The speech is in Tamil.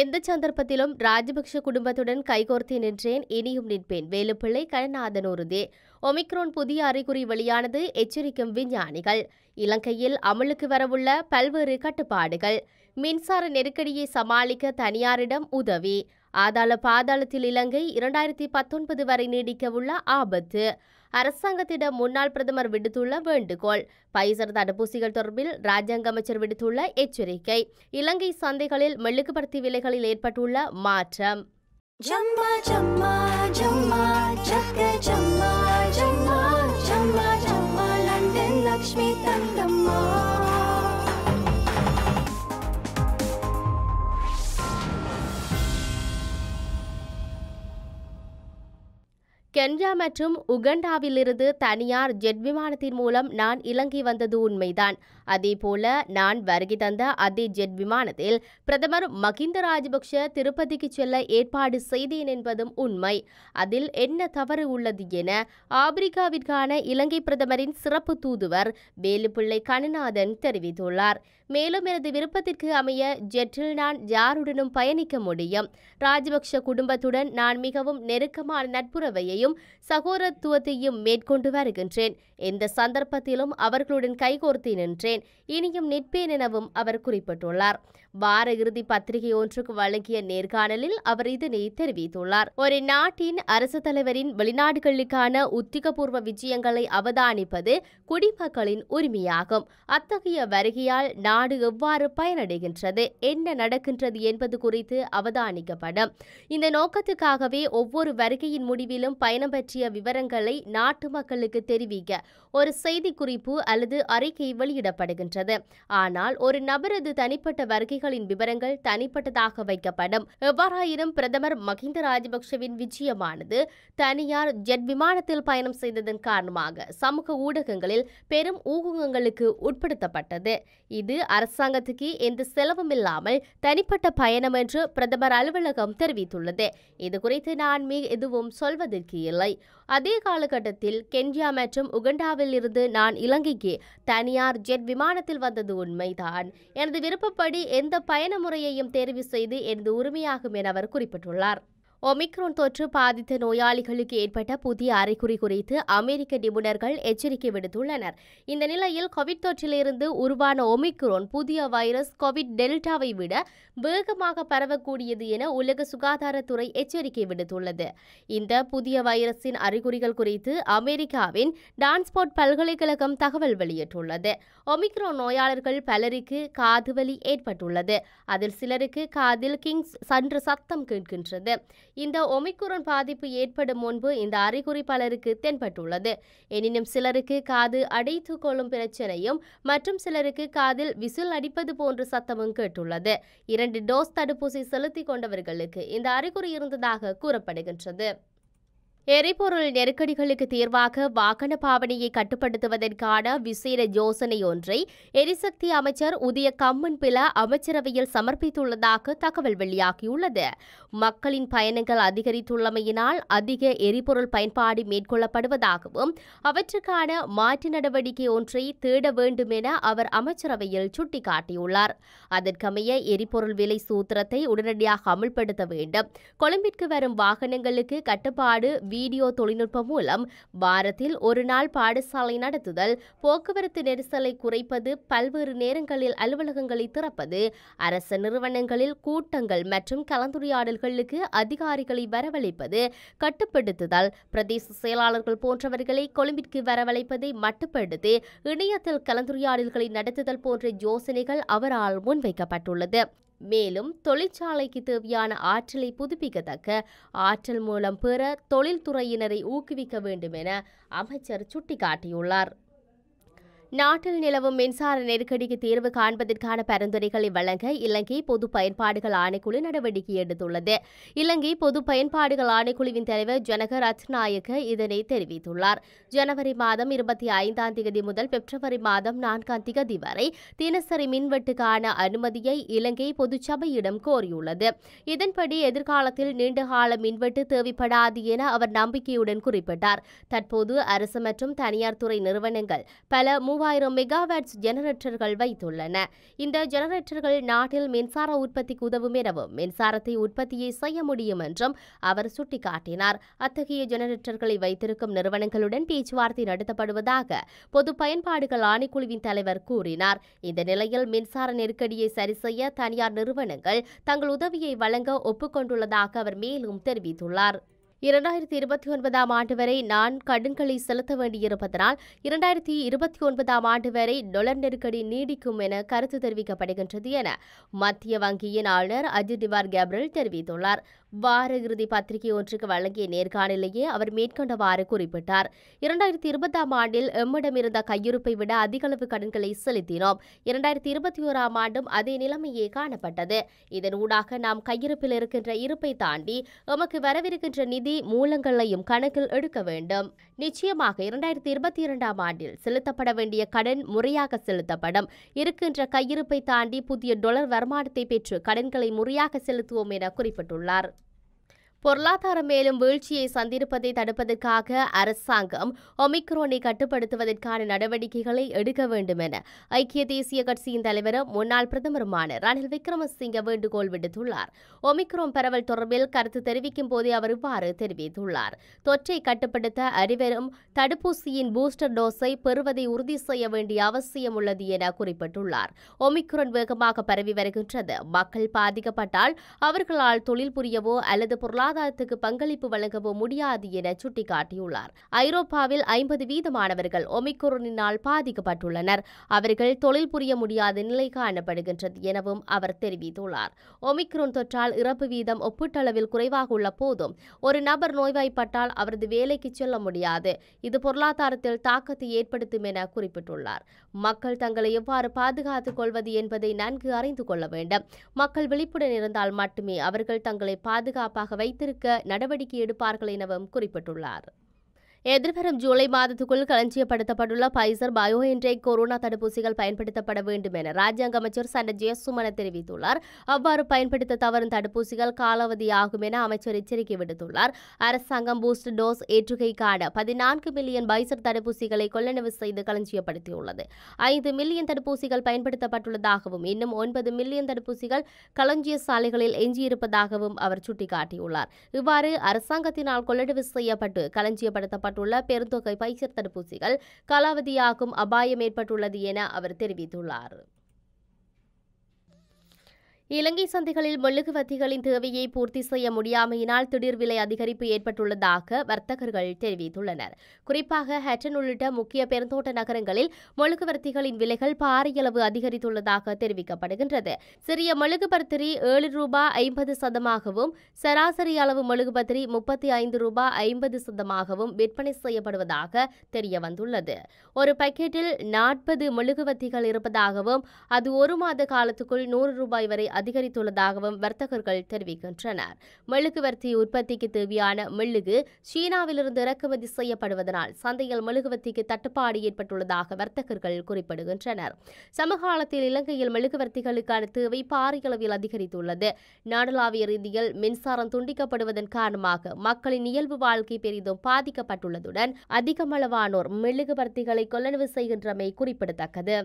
எந்த சந்தர்ப்பத்திலும் ராஜபக்ஷ குடும்பத்துடன் கைகோர்த்து நின்றேன் இனியும் நிற்பேன் வேலுப்பிள்ளை கடநாதன் உறுதி ஒமிக்ரோன் புதிய அறிகுறி வெளியானது எச்சரிக்கும் விஞ்ஞானிகள் இலங்கையில் அமலுக்கு வரவுள்ள பல்வேறு கட்டுப்பாடுகள் மின்சார நெருக்கடியை சமாளிக்க தனியாரிடம் உதவி ஆதாள பாதாளத்தில் இலங்கை இரண்டாயிரத்தி பத்தொன்பது வரை நீடிக்கவுள்ள ஆபத்து அரசாங்கத்திடம் முன்னாள் பிரதமர் விடுத்துள்ள வேண்டுகோள் பைசர் தடுப்பூசிகள் தொடர்பில் ராஜாங்க அமைச்சர் விடுத்துள்ள எச்சரிக்கை இலங்கை சந்தைகளில் மெழுகுபர்த்தி விலைகளில் ஏற்பட்டுள்ள மாற்றம் ஜம்மா ஜம்மா ஜம்மா ஜம்மா ஜம்மா ஜம்மா ஜம்மா லண்டன் லக்ஷ்மி தங்கம்மா கென்யா மற்றும் உகண்டாவிலிருந்து தனியார் ஜெட் விமானத்தின் மூலம் நான் இலங்கை வந்தது உண்மைதான் அதேபோல நான் வருகை தந்த அதே ஜெட் விமானத்தில் பிரதமர் மகிந்த ராஜபக்ஷ திருப்பதிக்கு செல்ல ஏற்பாடு செய்தேன் என்பதும் உண்மை அதில் என்ன தவறு உள்ளது என ஆப்பிரிக்காவிற்கான இலங்கை பிரதமரின் சிறப்பு தூதுவர் வேலுப்பிள்ளை கணிநாதன் தெரிவித்துள்ளார் மேலும் எனது விருப்பத்திற்கு அமைய ஜெட்டில் நான் யாருடனும் பயணிக்க முடியும் ராஜபக்ஷ குடும்பத்துடன் நான் மிகவும் நெருக்கமான நட்புறவையையும் ஒத்துழைப்பையும் சகோதரத்துவத்தையும் மேற்கொண்டு வருகின்றேன் இந்த சந்தர்ப்பத்திலும் அவர்களுடன் கைகோர்த்து நின்றேன் இனியும் நிற்பேன் எனவும் அவர் குறிப்பிட்டுள்ளார் வார இறுதி பத்திரிகை ஒன்றுக்கு வழங்கிய நேர்காணலில் அவர் இதனை தெரிவித்துள்ளார் ஒரு நாட்டின் அரசு தலைவரின் வெளிநாடுகளுக்கான உத்திகபூர்வ விஜயங்களை அவதானிப்பது குடிமக்களின் உரிமையாகும் அத்தகைய வருகையால் நாடு எவ்வாறு பயனடைகின்றது என்ன நடக்கின்றது என்பது குறித்து அவதானிக்கப்படும் இந்த நோக்கத்துக்காகவே ஒவ்வொரு வருகையின் முடிவிலும் பயன் பயணம் பற்றிய விவரங்களை நாட்டு மக்களுக்கு தெரிவிக்க ஒரு செய்திக்குறிப்பு அல்லது அறிக்கை வெளியிடப்படுகின்றது ஆனால் ஒரு நபரது தனிப்பட்ட வருகைகளின் விவரங்கள் தனிப்பட்டதாக வைக்கப்படும் எவ்வாறாயினும் பிரதமர் மஹிந்த ராஜபக்சவின் விஜயமானது தனியார் ஜெட் விமானத்தில் பயணம் செய்ததன் காரணமாக சமூக ஊடகங்களில் பெரும் ஊகங்களுக்கு உட்படுத்தப்பட்டது இது அரசாங்கத்துக்கு எந்த செலவும் இல்லாமல் தனிப்பட்ட பயணம் என்று பிரதமர் அலுவலகம் தெரிவித்துள்ளது இதுகுறித்து நான் மிக எதுவும் சொல்வதற்கு இல்லை அதே காலகட்டத்தில் கென்யா மற்றும் உகண்டாவில் இருந்து நான் இலங்கைக்கு தனியார் ஜெட் விமானத்தில் வந்தது உண்மைதான் எனது விருப்பப்படி எந்த பயண முறையையும் தேர்வு செய்து எனது உரிமையாகும் என அவர் குறிப்பிட்டுள்ளார் ஒமிக்ரோன் தொற்று பாதித்த நோயாளிகளுக்கு ஏற்பட்ட புதிய அறிகுறி குறித்து அமெரிக்க நிபுணர்கள் எச்சரிக்கை விடுத்துள்ளனர் இந்த நிலையில் கோவிட் தொற்றிலிருந்து உருவான ஒமிக்ரோன் புதிய வைரஸ் கோவிட் டெல்டாவை விட வேகமாக பரவக்கூடியது என உலக சுகாதாரத்துறை எச்சரிக்கை விடுத்துள்ளது இந்த புதிய வைரஸின் அறிகுறிகள் குறித்து அமெரிக்காவின் டான்ஸ்போர்ட் பல்கலைக்கழகம் தகவல் வெளியிட்டுள்ளது ஒமிக்ரோன் நோயாளர்கள் பலருக்கு காதுவலி ஏற்பட்டுள்ளது அதில் சிலருக்கு காதில் கிங்ஸ் சன்று சத்தம் கேட்கின்றது இந்த ஒமிக்குரன் பாதிப்பு ஏற்படும் முன்பு இந்த அறிகுறி பலருக்கு தென்பட்டுள்ளது எனினும் சிலருக்கு காது அடைத்து கொள்ளும் பிரச்சனையும் மற்றும் சிலருக்கு காதில் விசில் அடிப்பது போன்ற சத்தமும் கேட்டுள்ளது இரண்டு டோஸ் தடுப்பூசி செலுத்திக் கொண்டவர்களுக்கு இந்த அறிகுறி இருந்ததாக கூறப்படுகின்றது எரிபொருள் நெருக்கடிகளுக்கு தீர்வாக வாகன பாவனையை கட்டுப்படுத்துவதற்கான விசேட யோசனை ஒன்றை எரிசக்தி அமைச்சர் உதய கம்மன் பில அமைச்சரவையில் சமர்ப்பித்துள்ளதாக தகவல் வெளியாகியுள்ளது மக்களின் பயணங்கள் அதிகரித்துள்ளமையினால் அதிக எரிபொருள் பயன்பாடு மேற்கொள்ளப்படுவதாகவும் அவற்றுக்கான மாற்று நடவடிக்கை ஒன்றை தேட வேண்டும் என அவர் அமைச்சரவையில் சுட்டிக்காட்டியுள்ளார் அதற்கமைய எரிபொருள் விலை சூத்திரத்தை உடனடியாக அமல்படுத்த வேண்டும் கொழும்பிற்கு வரும் வாகனங்களுக்கு கட்டுப்பாடு வீடியோ தொழில்நுட்பம் மூலம் வாரத்தில் ஒரு நாள் பாடசாலை நடத்துதல் போக்குவரத்து நெரிசலை குறைப்பது பல்வேறு நேரங்களில் அலுவலகங்களை திறப்பது அரச நிறுவனங்களில் கூட்டங்கள் மற்றும் கலந்துரையாடல்களுக்கு அதிகாரிகளை வரவழைப்பது கட்டுப்படுத்துதல் பிரதேச செயலாளர்கள் போன்றவர்களை கொழும்பிற்கு வரவழைப்பதை மட்டுப்படுத்தி இணையத்தில் கலந்துரையாடல்களை நடத்துதல் போன்ற யோசனைகள் அவரால் முன்வைக்கப்பட்டுள்ளது மேலும் தொழிற்சாலைக்கு தேவையான ஆற்றலை புதுப்பிக்கத்தக்க ஆற்றல் மூலம் பெற தொழில்துறையினரை ஊக்குவிக்க வேண்டும் என அமைச்சர் சுட்டிக்காட்டியுள்ளார் நாட்டில் நிலவும் மின்சார நெருக்கடிக்கு தீர்வு காண்பதற்கான பரிந்துரைகளை வழங்க இலங்கை பொது பயன்பாடுகள் ஆணைக்குழு நடவடிக்கை எடுத்துள்ளது இலங்கை பொது பயன்பாடுகள் ஆணைக்குழுவின் தலைவர் ஜனக ரத்நாயக்க இதனை தெரிவித்துள்ளார் ஜனவரி மாதம் இருபத்தி ஐந்தாம் தேதி முதல் பிப்ரவரி மாதம் நான்காம் தேதி வரை தினசரி மின்வெட்டுக்கான அனுமதியை இலங்கை பொதுச்சபையிடம் கோரியுள்ளது இதன்படி எதிர்காலத்தில் நீண்டகால மின்வெட்டு தேவைப்படாது என அவர் நம்பிக்கையுடன் குறிப்பிட்டார் தற்போது அரசு மற்றும் தனியார் துறை நிறுவனங்கள் பல மூவ மூவாயிரம் மெகாவாட்ஸ் ஜெனரேட்டர்கள் வைத்துள்ளன இந்த ஜெனரேட்டர்கள் நாட்டில் மின்சார உற்பத்திக்கு உதவும் எனவும் மின்சாரத்தை உற்பத்தியை செய்ய முடியும் என்றும் அவர் சுட்டிக்காட்டினார் அத்தகைய ஜெனரேட்டர்களை வைத்திருக்கும் நிறுவனங்களுடன் பேச்சுவார்த்தை நடத்தப்படுவதாக பொது பயன்பாடுகள் ஆணைக்குழுவின் தலைவர் கூறினார் இந்த நிலையில் மின்சார நெருக்கடியை சரிசெய்ய தனியார் நிறுவனங்கள் தங்கள் உதவியை வழங்க ஒப்புக்கொண்டுள்ளதாக அவர் மேலும் தெரிவித்துள்ளார் இரண்டாயிரத்தி இருபத்தி ஒன்பதாம் ஆண்டு வரை நான் கடன்களை செலுத்த வேண்டியிருப்பதனால் இரண்டாயிரத்தி இருபத்தி ஒன்பதாம் ஆண்டு வரை டொலர் நெருக்கடி நீடிக்கும் என கருத்து தெரிவிக்கப்படுகின்றது என மத்திய வங்கியின் ஆளுநர் அஜித் டிவார் கேப்ரல் தெரிவித்துள்ளார் வார இறுதி பத்திரிகை ஒன்றுக்கு வழங்கிய நேர்காணலையே அவர் மேற்கொண்டவாறு குறிப்பிட்டார் இரண்டாயிரத்தி இருபதாம் ஆண்டில் எம்மிடம் இருந்த கையிருப்பை விட அதிகளவு கடன்களை செலுத்தினோம் இரண்டாயிரத்தி இருபத்தி ஓராம் ஆண்டும் அதே நிலைமையே காணப்பட்டது இதன் ஊடாக நாம் கையிருப்பில் இருக்கின்ற இருப்பை தாண்டி எமக்கு வரவிருக்கின்ற நிதி மூலங்களையும் கணக்கில் எடுக்க வேண்டும் நிச்சயமாக இரண்டாயிரத்தி இருபத்தி இரண்டாம் ஆண்டில் செலுத்தப்பட வேண்டிய கடன் முறையாக செலுத்தப்படும் இருக்கின்ற கையிருப்பை தாண்டி புதிய டொலர் வருமானத்தை பெற்று கடன்களை முறையாக செலுத்துவோம் என குறிப்பிட்டுள்ளார் பொருளாதாரம் மேலும் வீழ்ச்சியை சந்திருப்பதை தடுப்பதற்காக அரசாங்கம் ஒமிக்ரோனை கட்டுப்படுத்துவதற்கான நடவடிக்கைகளை எடுக்க வேண்டும் என ஐக்கிய தேசிய கட்சியின் தலைவரும் முன்னாள் பிரதமருமான ரணில் விக்ரமசிங்க வேண்டுகோள் விடுத்துள்ளார் ஒமிக்ரோன் பரவல் தொடர்பில் கருத்து தெரிவிக்கும் போதே அவர் இவ்வாறு தெரிவித்துள்ளார் தொற்றை கட்டுப்படுத்த அறிவரும் தடுப்பூசியின் பூஸ்டர் டோஸை பெறுவதை உறுதி செய்ய வேண்டிய அவசியம் உள்ளது என குறிப்பிட்டுள்ளார் ஒமிக்ரோன் வேகமாக பரவி வருகின்றது மக்கள் பாதிக்கப்பட்டால் அவர்களால் தொழில் புரியவோ அல்லது பொருளாதார சுகாதாரத்துக்கு பங்களிப்பு வழங்கவும் முடியாது என சுட்டிக்காட்டியுள்ளார் ஐரோப்பாவில் ஐம்பது வீத மாணவர்கள் ஒமிக்ரோனினால் பாதிக்கப்பட்டுள்ளனர் அவர்கள் தொழில் புரிய முடியாத நிலை காணப்படுகின்றது எனவும் அவர் தெரிவித்துள்ளார் ஒமிக்ரோன் தொற்றால் இறப்பு வீதம் ஒப்பீட்டளவில் குறைவாக உள்ள போதும் ஒரு நபர் நோய்வாய்ப்பட்டால் அவரது வேலைக்கு செல்ல முடியாது இது பொருளாதாரத்தில் தாக்கத்தை ஏற்படுத்தும் என குறிப்பிட்டுள்ளார் மக்கள் தங்களை எவ்வாறு பாதுகாத்துக் கொள்வது என்பதை நன்கு அறிந்து கொள்ள வேண்டும் மக்கள் விழிப்புடன் இருந்தால் மட்டுமே அவர்கள் தங்களை பாதுகாப்பாக வைத்து காத்திருக்க நடவடிக்கை எடுப்பார்கள் எனவும் குறிப்பிட்டுள்ளார் எதிர்வரும் ஜூலை மாதத்துக்குள் களஞ்சியப்படுத்தப்பட்டுள்ள பைசர் பயோ என்ற கொரோனா தடுப்பூசிகள் பயன்படுத்தப்பட வேண்டும் என ராஜ்யாங்க அமைச்சர் சண்ட ஜெயசுமன தெரிவித்துள்ளார் அவ்வாறு பயன்படுத்த தவறும் தடுப்பூசிகள் காலாவதியாகும் என அமைச்சர் எச்சரிக்கை விடுத்துள்ளார் அரசாங்கம் பூஸ்ட் டோஸ் ஏற்றுகைக்கான பதினான்கு மில்லியன் பைசர் தடுப்பூசிகளை கொள்ளனவு செய்து களஞ்சியப்படுத்தியுள்ளது ஐந்து மில்லியன் தடுப்பூசிகள் பயன்படுத்தப்பட்டுள்ளதாகவும் இன்னும் ஒன்பது மில்லியன் தடுப்பூசிகள் களஞ்சிய சாலைகளில் எஞ்சியிருப்பதாகவும் அவர் சுட்டிக்காட்டியுள்ளார் இவ்வாறு அரசாங்கத்தினால் கொள்ளனவு செய்யப்பட்டு களஞ்சியப்படுத்தப்பட்ட செய்யப்பட்டுள்ள பெருந்தொகை பைசர் தடுப்பூசிகள் காலாவதியாகும் அபாயம் ஏற்பட்டுள்ளது என அவர் தெரிவித்துள்ளார் இலங்கை சந்தைகளில் மெழுகு வத்திகளின் தேவையை பூர்த்தி செய்ய முடியாமையினால் திடீர் விலை அதிகரிப்பு ஏற்பட்டுள்ளதாக வர்த்தகர்கள் தெரிவித்துள்ளனர் குறிப்பாக ஹட்டன் உள்ளிட்ட முக்கிய பெருந்தோட்ட நகரங்களில் மெழுகுவர்த்திகளின் விலைகள் பாரியளவு அதிகரித்துள்ளதாக தெரிவிக்கப்படுகின்றது சிறிய பத்திரி ஏழு ரூபாய் ஐம்பது சதமாகவும் சராசரி அளவு பத்திரி முப்பத்தி ஐந்து ரூபாய் ஐம்பது சதமாகவும் விற்பனை செய்யப்படுவதாக தெரிய வந்துள்ளது ஒரு பக்கெட்டில் நாற்பது வத்திகள் இருப்பதாகவும் அது ஒரு மாத காலத்துக்குள் நூறு ரூபாய் வரை அதிகரித்துள்ளதாகவும் வர்த்தகர்கள் தெரிவிக்கின்றனர் மெழுகுவர்த்தி உற்பத்திக்கு தேவையான மெழுகு சீனாவிலிருந்து இறக்குமதி செய்யப்படுவதனால் சந்தையில் மெழுகுவர்த்திக்கு தட்டுப்பாடு ஏற்பட்டுள்ளதாக வர்த்தகர்கள் குறிப்பிடுகின்றனர் சமகாலத்தில் இலங்கையில் மெழுகுவர்த்திகளுக்கான தேவை பாரியளவில் அதிகரித்துள்ளது நாடளாவிய ரீதியில் மின்சாரம் துண்டிக்கப்படுவதன் காரணமாக மக்களின் இயல்பு வாழ்க்கை பெரிதும் பாதிக்கப்பட்டுள்ளதுடன் அதிகமளவானோர் மெழுகுவர்த்திகளை கொள்ளளவு செய்கின்றமை குறிப்பிடத்தக்கது